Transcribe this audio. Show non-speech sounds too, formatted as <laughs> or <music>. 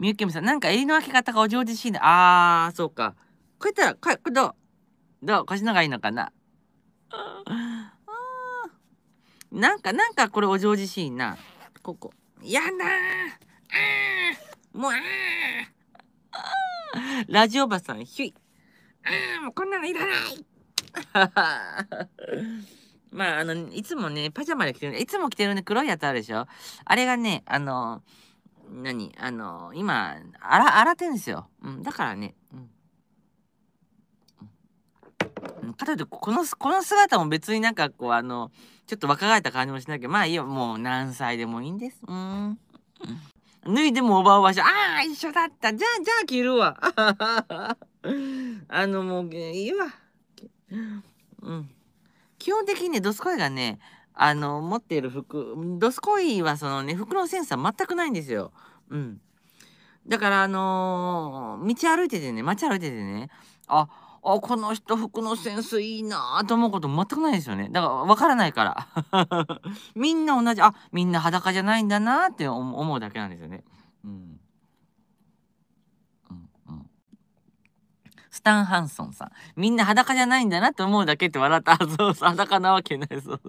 みゆきみさん、なんか襟の分け方がお上手しいな。あー、そうか。こうやったら、これ、どうどう腰のがいいのかなあなんか、なんかこれお上手しいな。ここ。やなあもうああラジオばさん、ひゅい。あー、もうこんなのいらない <laughs> まあ、あの、いつもね、パジャマで着てる、いつも着てるね、黒いやつあるでしょあれがね、あの何あの、今、洗、洗ってんですよ。うん、だからね。うんかといってこのこの姿も別になんかこうあのちょっと若返った感じもしないけどまあいいよもう何歳でもいいんですうん脱いでもおばおばしああ一緒だったじゃあじゃあ着るわ <laughs> あのもういいわうん基本的にねどすこいがねあの持っている服ドスコイはそのね服のセンサー全くないんですよ。うん、だからあのー、道歩いててね街歩いててねああこの人服のセンスいいなと思うこと全くないですよねだから分からないから <laughs> みんな同じあみんな裸じゃないんだなって思うだけなんですよね。うんスタン・ハンソンさんみんな裸じゃないんだなって思うだけって笑ったうそう裸なわけないそう